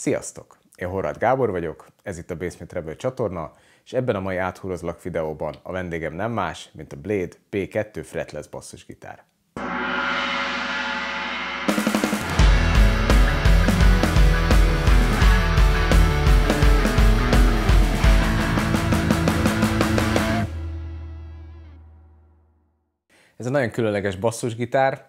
Sziasztok! Én Horváth Gábor vagyok, ez itt a Basement Rebel csatorna, és ebben a mai áthúrozlak videóban a vendégem nem más, mint a Blade B2 fretless basszusgitár. Ez egy nagyon különleges basszusgitár,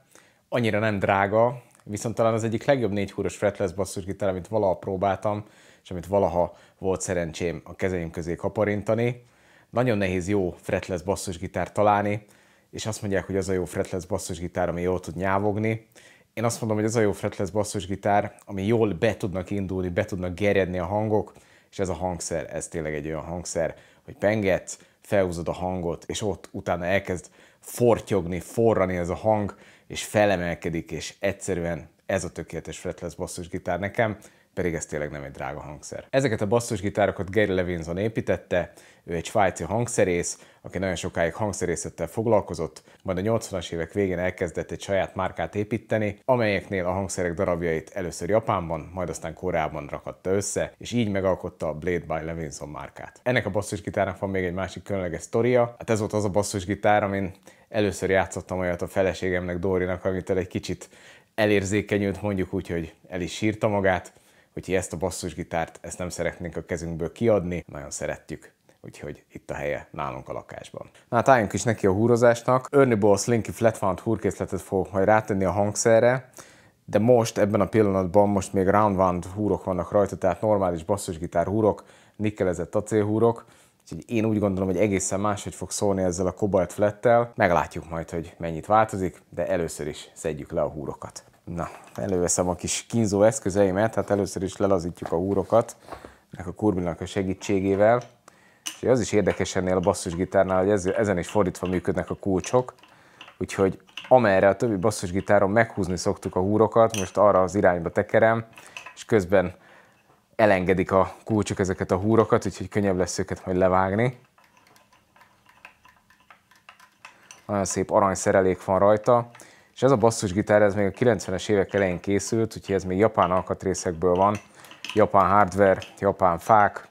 annyira nem drága, viszont talán az egyik legjobb négy húros fretless basszusgitár, amit valaha próbáltam, és amit valaha volt szerencsém a kezeim közé kaparintani. Nagyon nehéz jó fretless basszusgitár találni, és azt mondják, hogy az a jó fretless basszusgitár, ami jól tud nyávogni. Én azt mondom, hogy az a jó fretless basszusgitár, ami jól be tudnak indulni, be tudnak gerjedni a hangok, és ez a hangszer, ez tényleg egy olyan hangszer, hogy pengetsz, felhúzod a hangot, és ott utána elkezd fortyogni, forrani ez a hang, és felemelkedik, és egyszerűen ez a tökéletes fretless basszusgitár nekem pedig ez tényleg nem egy drága hangszer. Ezeket a basszusgitárokat Gary Levinson építette, ő egy svájci hangszerész, aki nagyon sokáig hangszerészettel foglalkozott, majd a 80-as évek végén elkezdett egy saját márkát építeni, amelyeknél a hangszerek darabjait először Japánban, majd aztán Koreában rakatta össze, és így megalkotta a Blade by Levinson márkát. Ennek a basszusgitárnak van még egy másik különleges sztoria, hát ez volt az a basszusgitár, amin először játszottam olyat a feleségemnek, Dórinak, amitől egy kicsit elérzékenyült, mondjuk úgy, hogy el is sírta magát, úgyhogy ezt a basszusgitárt, ezt nem szeretnénk a kezünkből kiadni, nagyon szeretjük úgyhogy itt a helye nálunk a lakásban. Na hát álljunk is neki a húrozásnak. Ernie Ball Slinky Flatfound húrkészletet fogok majd rátenni a hangszerre, de most ebben a pillanatban most még round wound húrok vannak rajta, tehát normális basszusgitár húrok, nikkelezett acélhúrok, Úgyhogy én úgy gondolom, hogy egészen máshogy fog szólni ezzel a Cobalt Flettel. Meglátjuk majd, hogy mennyit változik, de először is szedjük le a húrokat. Na, előveszem a kis kínzó eszközeimet, hát először is lelazítjuk a húrokat, ennek a kurbinak a segítségével. És az is érdekes ennél a basszusgitárnál, hogy ezen is fordítva működnek a kulcsok, úgyhogy amerre a többi basszusgitáron meghúzni szoktuk a húrokat, most arra az irányba tekerem, és közben elengedik a kulcsok ezeket a húrokat, úgyhogy könnyebb lesz őket majd levágni. Nagyon szép arany szerelék van rajta, és ez a basszusgitár, ez még a 90-es évek elején készült, úgyhogy ez még japán alkatrészekből van. Japán hardware, japán fák,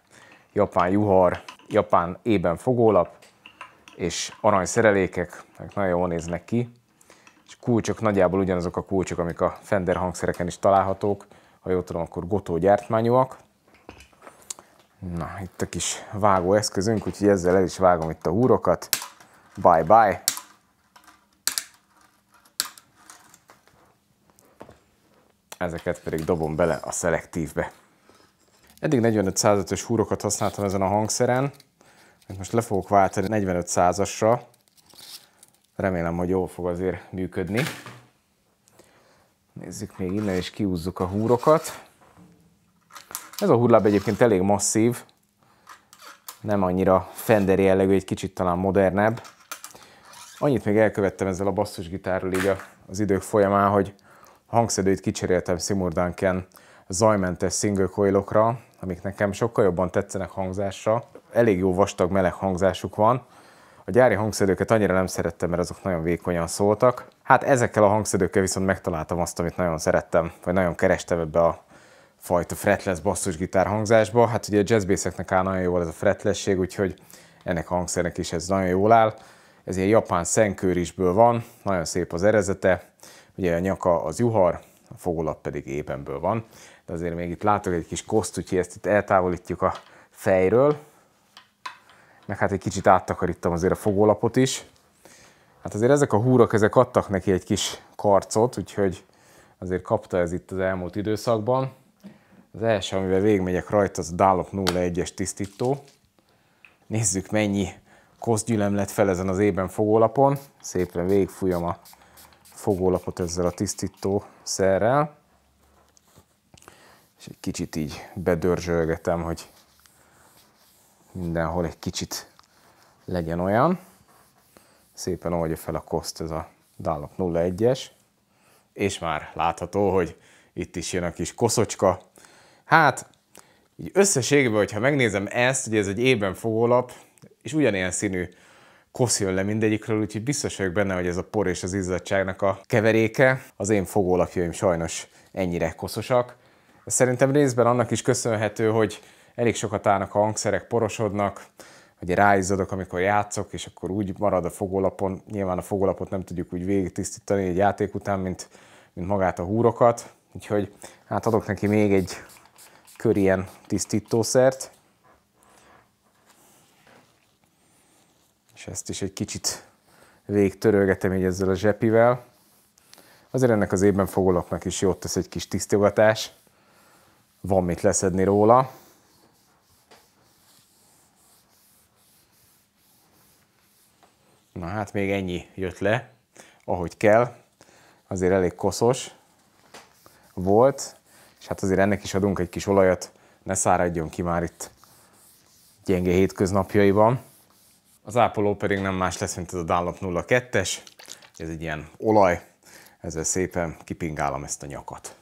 japán juhar, japán ében fogólap, és arany szerelékek, nagyon jól néznek ki. És kulcsok nagyjából ugyanazok a kulcsok, amik a Fender hangszereken is találhatók, ha jól tudom, akkor Gotó gyártmányúak. Na, itt a kis vágó eszközünk, úgyhogy ezzel el is vágom itt a húrokat. Bye-bye! ezeket pedig dobom bele a szelektívbe. Eddig 45-105-ös húrokat használtam ezen a hangszeren, most le fogok váltani 45-100-asra, remélem, hogy jól fog azért működni. Nézzük még innen, és kiúzzuk a húrokat. Ez a hurláb egyébként elég masszív, nem annyira Fender jellegű, egy kicsit talán modernebb. Annyit még elkövettem ezzel a basszusgitárral így az idők folyamán, hogy hangszedőit kicseréltem Seymour Duncan zajmentes single coilokra, amik nekem sokkal jobban tetszenek hangzásra. Elég jó vastag, meleg hangzásuk van. A gyári hangszedőket annyira nem szerettem, mert azok nagyon vékonyan szóltak. Hát ezekkel a hangszedőkkel viszont megtaláltam azt, amit nagyon szerettem, vagy nagyon kerestem ebbe a fajta fretless gitár hangzásba. Hát ugye a jazzbészeknek áll nagyon jól ez a fretlesség, úgyhogy ennek a hangszernek is ez nagyon jól áll. Ez ilyen japán szenkőrisből van, nagyon szép az erezete, Ugye a nyaka az juhar, a fogolap pedig ébenből van, de azért még itt látok egy kis koszt, úgyhogy ezt itt eltávolítjuk a fejről, meg hát egy kicsit áttakarítom azért a fogolapot is. Hát azért ezek a húrok, ezek adtak neki egy kis karcot, úgyhogy azért kapta ez itt az elmúlt időszakban. Az első, amivel végigmegyek rajta, az a Dálok 01-es tisztító. Nézzük, mennyi koszgyűlem lett fel ezen az ében fogólapon. Szépen végigfújom a fogólapot ezzel a tisztító szerrel, és egy kicsit így bedörzsölgetem, hogy mindenhol egy kicsit legyen olyan. Szépen oldja fel a koszt ez a Dunlop 01-es, és már látható, hogy itt is jön a kis koszocska. Hát, így összességében, hogyha megnézem ezt, ugye ez egy ében fogólap, és ugyanilyen színű kosz jön le mindegyikről, úgyhogy biztos vagyok benne, hogy ez a por és az izzadságnak a keveréke. Az én fogólapjaim sajnos ennyire koszosak. Szerintem részben annak is köszönhető, hogy elég sokat állnak a hangszerek, porosodnak, hogy ráizzadok, amikor játszok, és akkor úgy marad a fogólapon. Nyilván a fogólapot nem tudjuk úgy végig tisztítani egy játék után, mint, mint magát a húrokat. Úgyhogy hát adok neki még egy kör ilyen tisztítószert. és ezt is egy kicsit végig törölgetem így ezzel a zsepivel. Azért ennek az évben fogoloknak is jót tesz egy kis tisztogatás. Van mit leszedni róla. Na hát még ennyi jött le, ahogy kell. Azért elég koszos volt, és hát azért ennek is adunk egy kis olajat, ne száradjon ki már itt gyenge hétköznapjaiban. Az ápoló pedig nem más lesz, mint ez a Dunlop 02-es. Ez egy ilyen olaj, ezzel szépen kipingálom ezt a nyakat.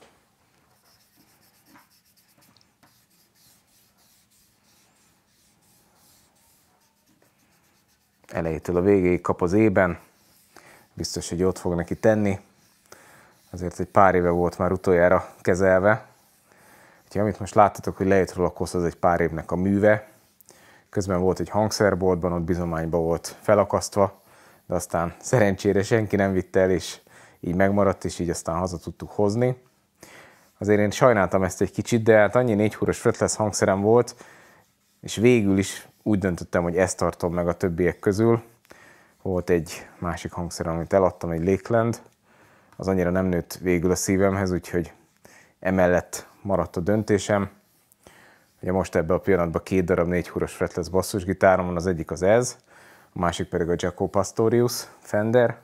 Elejétől a végéig kap az ében, biztos, hogy ott fog neki tenni. Azért egy pár éve volt már utoljára kezelve. Úgyhogy amit most láttatok, hogy lejött róla a kosz, az egy pár évnek a műve. Közben volt egy hangszerboltban, ott bizományba volt felakasztva, de aztán szerencsére senki nem vitte el, és így megmaradt, és így aztán haza tudtuk hozni. Azért én sajnáltam ezt egy kicsit, de hát annyi négy húros fretless hangszerem volt, és végül is úgy döntöttem, hogy ezt tartom meg a többiek közül. Volt egy másik hangszer, amit eladtam, egy Lakeland, az annyira nem nőtt végül a szívemhez, úgyhogy emellett maradt a döntésem. Ugye most ebben a pillanatban két darab négy húros fretless basszusgitárom van, az egyik az ez, a másik pedig a Jaco Pastorius Fender.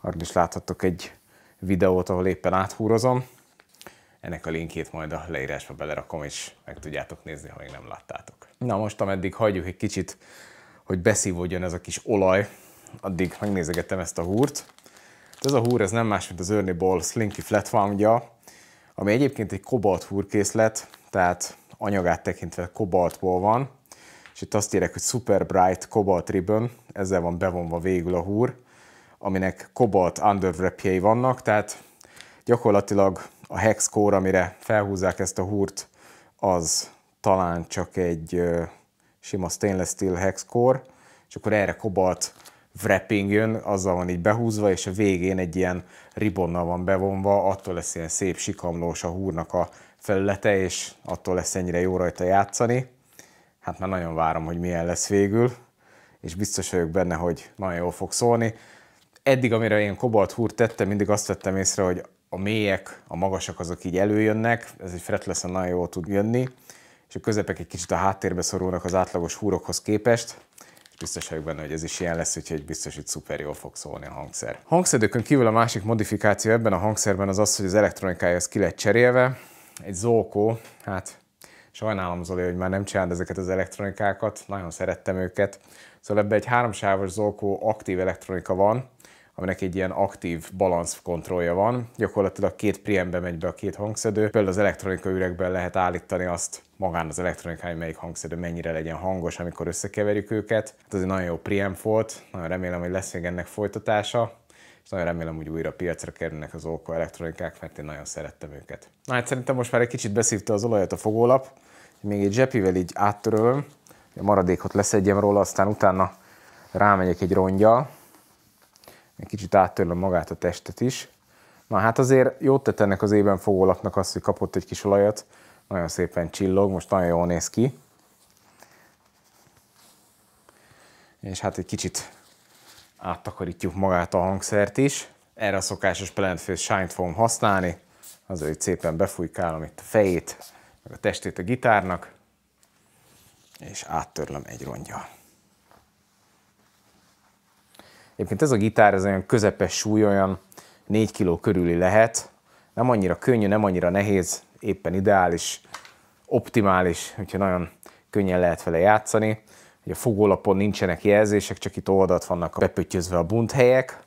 Arról is láthattok egy videót, ahol éppen áthúrozom. Ennek a linkjét majd a leírásba belerakom, és meg tudjátok nézni, ha még nem láttátok. Na most, ameddig hagyjuk egy kicsit, hogy beszívódjon ez a kis olaj, addig megnézegettem ezt a húrt. Hát ez a húr, ez nem más, mint az Ernie Ball Slinky Flatfoundja, ami egyébként egy kobalt húrkészlet, tehát anyagát tekintve kobaltból van, és itt azt írják, hogy Super Bright Cobalt Ribbon, ezzel van bevonva végül a húr, aminek kobalt underwrapjei vannak, tehát gyakorlatilag a hex core, amire felhúzzák ezt a húrt, az talán csak egy sima stainless steel hex core, és akkor erre kobalt wrapping jön, azzal van így behúzva, és a végén egy ilyen ribonnal van bevonva, attól lesz ilyen szép sikamlós a húrnak a felülete, és attól lesz ennyire jó rajta játszani. Hát már nagyon várom, hogy milyen lesz végül, és biztos vagyok benne, hogy nagyon jól fog szólni. Eddig, amire én kobalt húrt tettem, mindig azt vettem észre, hogy a mélyek, a magasak azok így előjönnek, ez egy fretleszen nagyon jól tud jönni, és a közepek egy kicsit a háttérbe szorulnak az átlagos húrokhoz képest, és biztos vagyok benne, hogy ez is ilyen lesz, úgyhogy biztos, hogy szuper jól fog szólni a hangszer. Hangszedőkön kívül a másik modifikáció ebben a hangszerben az az, hogy az az ki lett cserélve, egy Zókó, hát sajnálom Zoli, hogy már nem csináld ezeket az elektronikákat, nagyon szerettem őket. Szóval ebben egy háromsávos Zókó aktív elektronika van, aminek egy ilyen aktív balansz kontrollja van. Gyakorlatilag két preambe megy be a két hangszedő, például az elektronika üregben lehet állítani azt magán az elektronikán, hogy melyik hangszedő mennyire legyen hangos, amikor összekeverjük őket. Hát ez egy nagyon jó preamp volt, nagyon remélem, hogy lesz még ennek folytatása és nagyon remélem, hogy újra piacra kerülnek az Olko elektronikák, mert én nagyon szerettem őket. Na hát szerintem most már egy kicsit beszívta az olajat a fogólap, még egy zsepivel így áttörölöm, a maradékot leszedjem róla, aztán utána rámegyek egy rongya, egy kicsit áttörlöm magát a testet is. Na hát azért jót tett ennek az ében fogólapnak az, hogy kapott egy kis olajat, nagyon szépen csillog, most nagyon jól néz ki. És hát egy kicsit áttakarítjuk magát a hangszert is. Erre a szokásos Face shine fogom használni, azért hogy szépen befújkálom itt a fejét, meg a testét a gitárnak, és áttörlöm egy rongya. Egyébként ez a gitár, ez olyan közepes súly, olyan 4 kg körüli lehet. Nem annyira könnyű, nem annyira nehéz, éppen ideális, optimális, hogyha nagyon könnyen lehet vele játszani. Ugye a fogólapon nincsenek jelzések, csak itt oldat vannak bepöttyözve a bunthelyek.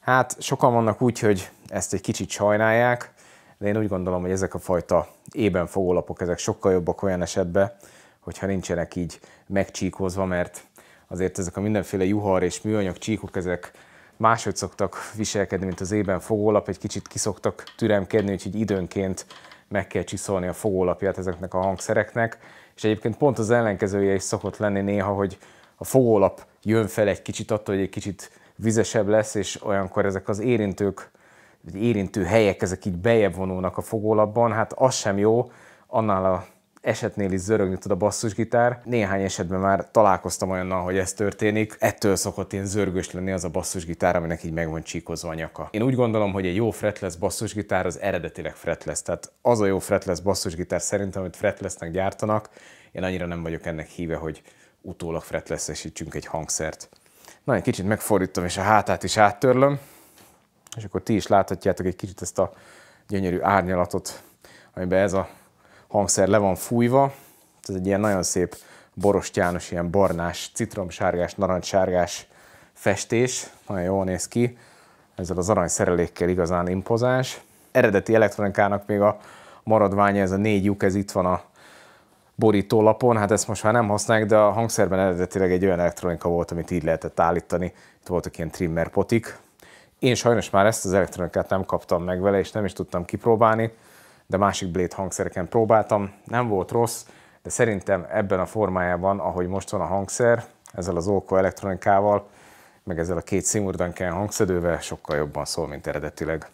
Hát sokan vannak úgy, hogy ezt egy kicsit sajnálják, de én úgy gondolom, hogy ezek a fajta ében fogólapok, ezek sokkal jobbak olyan esetben, hogyha nincsenek így megcsíkozva, mert azért ezek a mindenféle juhar és műanyag csíkok, ezek máshogy szoktak viselkedni, mint az ében fogólap, egy kicsit kiszoktak türemkedni, úgyhogy időnként meg kell csiszolni a fogólapját ezeknek a hangszereknek. És egyébként pont az ellenkezője is szokott lenni néha, hogy a fogólap jön fel egy kicsit attól, hogy egy kicsit vizesebb lesz, és olyankor ezek az érintők, vagy érintő helyek, ezek így bejebb vonulnak a fogólapban, hát az sem jó, annál a esetnél is zörögni tud a basszusgitár. Néhány esetben már találkoztam olyannal, hogy ez történik. Ettől szokott én zörgös lenni az a basszusgitár, aminek így meg van csíkozva a nyaka. Én úgy gondolom, hogy egy jó fretless basszusgitár az eredetileg fretless. Tehát az a jó fretless basszusgitár szerintem, amit fretlessnek gyártanak. Én annyira nem vagyok ennek híve, hogy utólag fretlessesítsünk egy hangszert. Na, egy kicsit megfordítom, és a hátát is áttörlöm, és akkor ti is láthatjátok egy kicsit ezt a gyönyörű árnyalatot, amiben ez a hangszer le van fújva, ez egy ilyen nagyon szép borostyános, ilyen barnás, citromsárgás, narancssárgás festés, nagyon jól néz ki, ezzel az arany szerelékkel igazán impozáns. Eredeti elektronikának még a maradványa, ez a négy lyuk, ez itt van a borítólapon, hát ezt most már nem használják, de a hangszerben eredetileg egy olyan elektronika volt, amit így lehetett állítani. Itt voltak ilyen trimmer potik. Én sajnos már ezt az elektronikát nem kaptam meg vele, és nem is tudtam kipróbálni, de másik Blade hangszereken próbáltam. Nem volt rossz, de szerintem ebben a formájában, ahogy most van a hangszer, ezzel az Olko elektronikával, meg ezzel a két Seymour Duncan hangszedővel sokkal jobban szól, mint eredetileg.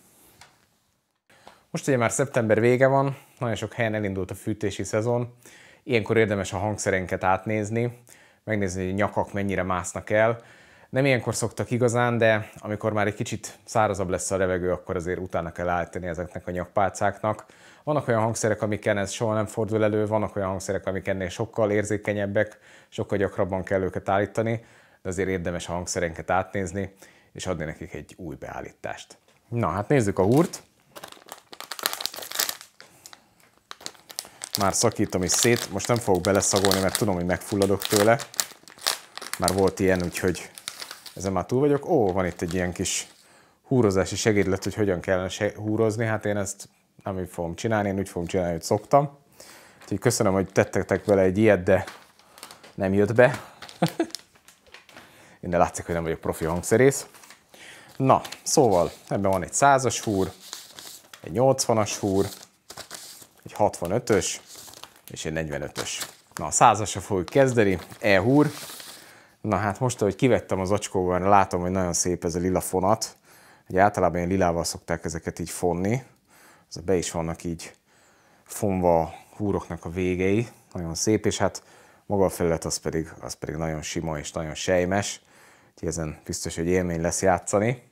Most ugye már szeptember vége van, nagyon sok helyen elindult a fűtési szezon, ilyenkor érdemes a hangszerenket átnézni, megnézni, hogy a nyakak mennyire másznak el, nem ilyenkor szoktak igazán, de amikor már egy kicsit szárazabb lesz a levegő, akkor azért utána kell állítani ezeknek a nyakpálcáknak. Vannak olyan hangszerek, amiken ez soha nem fordul elő, vannak olyan hangszerek, amik ennél sokkal érzékenyebbek, sokkal gyakrabban kell őket állítani, de azért érdemes a hangszerenket átnézni, és adni nekik egy új beállítást. Na, hát nézzük a húrt. Már szakítom is szét, most nem fogok beleszagolni, mert tudom, hogy megfulladok tőle. Már volt ilyen, úgyhogy ezen már túl vagyok. Ó, van itt egy ilyen kis húrozási segédlet, hogy hogyan kellene húrozni. Hát én ezt nem így fogom csinálni, én úgy fogom csinálni, hogy szoktam. Úgyhogy köszönöm, hogy tettetek vele egy ilyet, de nem jött be. Én látszik, hogy nem vagyok profi hangszerész. Na, szóval ebben van egy 100-as húr, egy 80-as húr, egy 65-ös és egy 45-ös. Na, a 100-asra fogjuk kezdeni, e húr, Na hát most, hogy kivettem az acskóval, látom, hogy nagyon szép ez a lila fonat. Ugye általában ilyen lilával szokták ezeket így fonni. Ez be is vannak így fonva a húroknak a végei. Nagyon szép, és hát maga a felület az pedig, az pedig nagyon sima és nagyon sejmes. Úgyhogy ezen biztos, hogy élmény lesz játszani.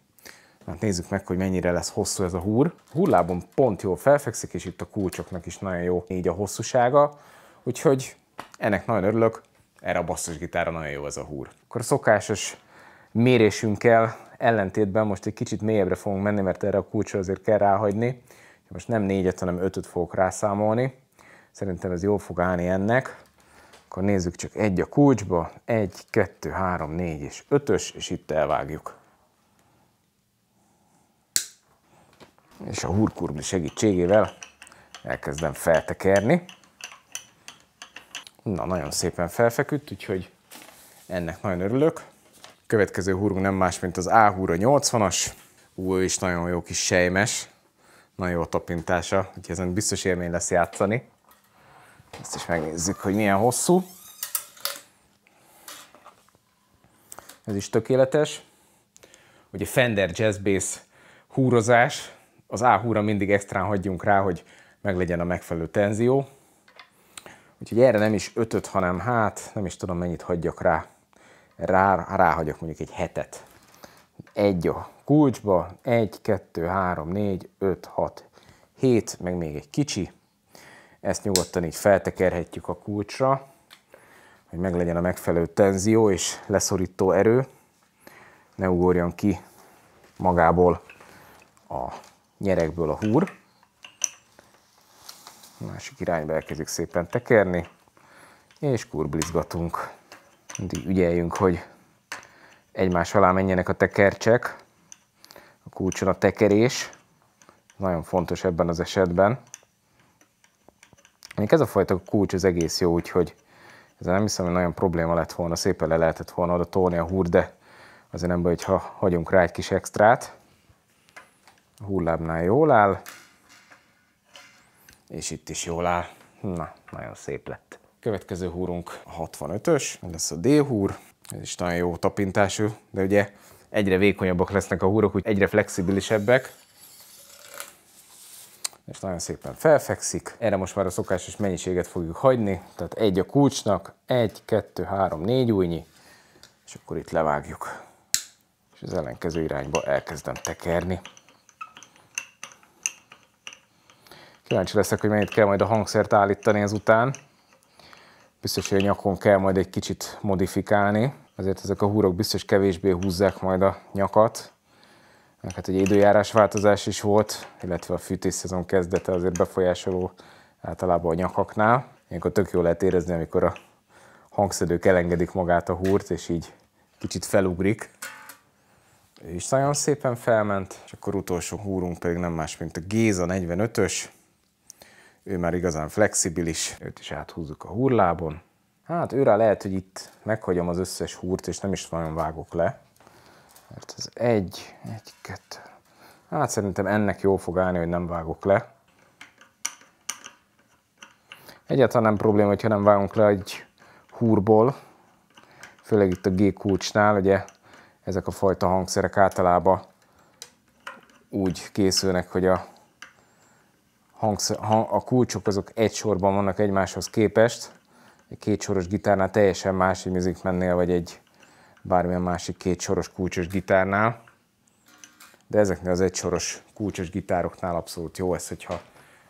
Hát nézzük meg, hogy mennyire lesz hosszú ez a húr. A pont jól felfekszik, és itt a kulcsoknak is nagyon jó így a hosszúsága. Úgyhogy ennek nagyon örülök. Erre a gitára nagyon jó ez a húr. Akkor a szokásos mérésünkkel ellentétben most egy kicsit mélyebbre fogunk menni, mert erre a kulcsra azért kell ráhagyni. Most nem négyet, hanem ötöt fogok rászámolni. Szerintem ez jól fog állni ennek. Akkor nézzük csak egy a kulcsba, egy, kettő, három, négy és ötös, és itt elvágjuk. És a hurkurgli segítségével elkezdem feltekerni. Na, nagyon szépen felfeküdt, úgyhogy ennek nagyon örülök. Következő húrunk nem más, mint az A-húra 80-as. Új és nagyon jó kis sejmes. Nagyon jó tapintása, úgyhogy ezen biztos élmény lesz játszani. Ezt is megnézzük, hogy milyen hosszú. Ez is tökéletes. Ugye Fender Jazz Bass húrozás. Az A-húra mindig extrán hagyjunk rá, hogy meglegyen a megfelelő tenzió. Úgyhogy erre nem is ötöt, hanem hát nem is tudom mennyit hagyjak rá. rá ráhagyok mondjuk egy hetet. Egy a kulcsba, egy, kettő, három, négy, öt, hat, hét, meg még egy kicsi. Ezt nyugodtan így feltekerhetjük a kulcsra, hogy meglegyen a megfelelő tenzió és leszorító erő. Ne ugorjon ki magából a nyerekből a húr másik irányba elkezdjük szépen tekerni, és kurblizgatunk. Mindig ügyeljünk, hogy egymás alá menjenek a tekercsek, a kulcson a tekerés, nagyon fontos ebben az esetben. Még ez a fajta kulcs az egész jó, úgyhogy ez nem hiszem, hogy nagyon probléma lett volna, szépen le lehetett volna oda tolni a húr, de azért nem baj, ha hagyunk rá egy kis extrát. A hullábnál jól áll és itt is jól áll. Na, nagyon szép lett. Következő húrunk a 65-ös, lesz a D-húr, ez is nagyon jó tapintású, de ugye egyre vékonyabbak lesznek a húrok, úgy egyre flexibilisebbek, és nagyon szépen felfekszik. Erre most már a szokásos mennyiséget fogjuk hagyni, tehát egy a kulcsnak, egy, kettő, három, négy újnyi, és akkor itt levágjuk, és az ellenkező irányba elkezdem tekerni. Kíváncsi leszek, hogy mennyit kell majd a hangszert állítani ezután. Biztos, hogy a nyakon kell majd egy kicsit modifikálni, azért ezek a húrok biztos kevésbé húzzák majd a nyakat. Mert hát egy időjárás változás is volt, illetve a fűtésszezon kezdete azért befolyásoló általában a nyakaknál. Ilyenkor tök jól lehet érezni, amikor a hangszedők elengedik magát a húrt, és így kicsit felugrik. És nagyon szépen felment, és akkor utolsó húrunk pedig nem más, mint a Géza 45-ös ő már igazán flexibilis, őt is áthúzzuk a hurlábon. Hát őre lehet, hogy itt meghagyom az összes húrt, és nem is nagyon vágok le. Mert ez egy, egy, kettő. Hát szerintem ennek jó fog állni, hogy nem vágok le. Egyáltalán nem probléma, hogyha nem vágunk le egy húrból, főleg itt a G kulcsnál, ugye ezek a fajta hangszerek általában úgy készülnek, hogy a hang, a kulcsok azok egy sorban vannak egymáshoz képest. Egy kétsoros gitárnál teljesen más, egy Music mennél, vagy egy bármilyen másik kétsoros kulcsos gitárnál. De ezeknél az egysoros kulcsos gitároknál abszolút jó ez, hogyha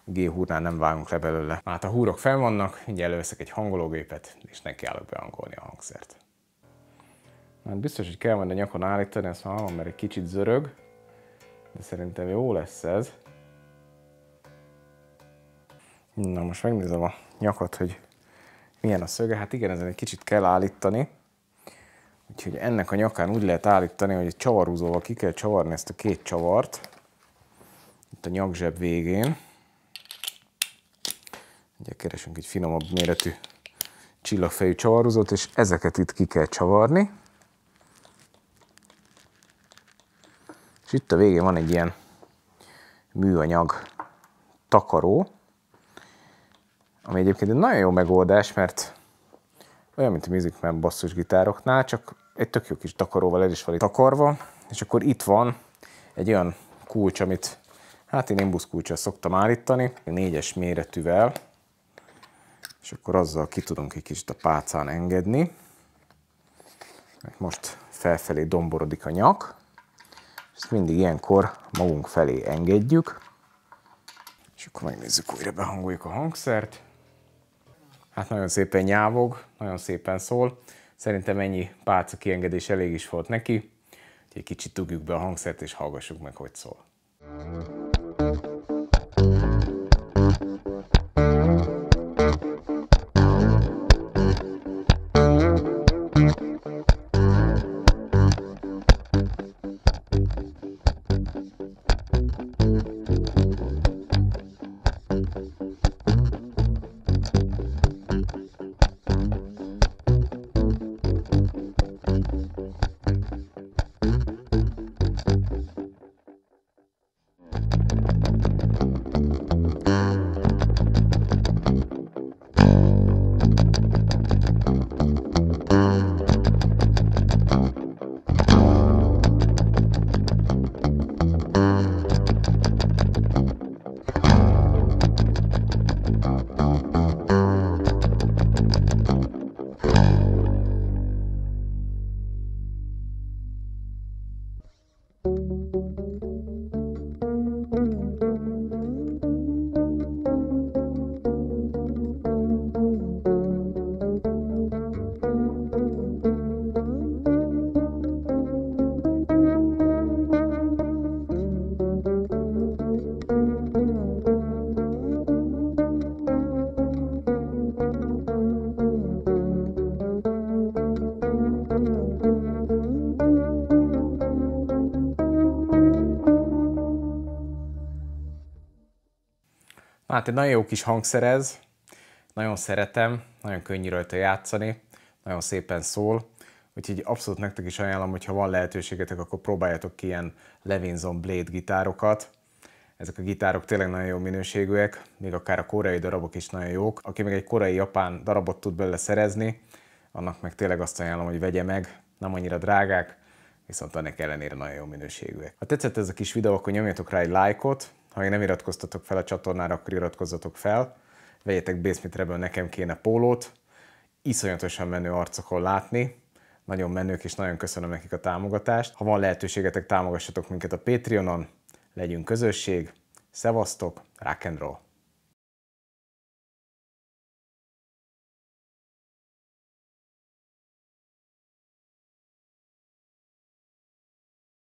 G húrnál nem vágunk le belőle. Hát a húrok fenn vannak, így előveszek egy hangológépet, és nekiállok behangolni a hangszert. Hát biztos, hogy kell majd a nyakon állítani, ezt hallom, mert egy kicsit zörög, de szerintem jó lesz ez. Na most megnézem a nyakat, hogy milyen a szöge. Hát igen, ezen egy kicsit kell állítani. Úgyhogy ennek a nyakán úgy lehet állítani, hogy egy csavarúzóval ki kell csavarni ezt a két csavart. Itt a nyakzseb végén. Ugye keresünk egy finomabb méretű csillagfejű csavarúzót, és ezeket itt ki kell csavarni. És itt a végén van egy ilyen műanyag takaró, ami egyébként egy nagyon jó megoldás, mert olyan, mint a Music Man gitároknál, csak egy tök jó kis takaróval el is van takarva, és akkor itt van egy olyan kulcs, amit hát én imbusz kulcsra szoktam állítani, négyes méretűvel, és akkor azzal ki tudunk egy kicsit a pálcán engedni. Most felfelé domborodik a nyak, ezt mindig ilyenkor magunk felé engedjük, és akkor megnézzük, újra behangoljuk a hangszert hát nagyon szépen nyávog, nagyon szépen szól. Szerintem ennyi pálca kiengedés elég is volt neki. Úgyhogy egy kicsit dugjuk be a hangszert és hallgassuk meg, hogy szól. hát egy nagyon jó kis hangszer ez, nagyon szeretem, nagyon könnyű rajta játszani, nagyon szépen szól, úgyhogy abszolút nektek is ajánlom, hogy ha van lehetőségetek, akkor próbáljatok ki ilyen Levinson Blade gitárokat. Ezek a gitárok tényleg nagyon jó minőségűek, még akár a koreai darabok is nagyon jók. Aki meg egy koreai japán darabot tud belőle szerezni, annak meg tényleg azt ajánlom, hogy vegye meg, nem annyira drágák, viszont ennek ellenére nagyon jó minőségűek. Ha tetszett ez a kis videó, akkor nyomjatok rá egy lájkot, ha még nem iratkoztatok fel a csatornára, akkor iratkozzatok fel. Vegyetek Basementreből nekem kéne pólót. Iszonyatosan menő arcokon látni. Nagyon menők, és nagyon köszönöm nekik a támogatást. Ha van lehetőségetek, támogassatok minket a Patreonon. Legyünk közösség. Szevasztok, rock and roll.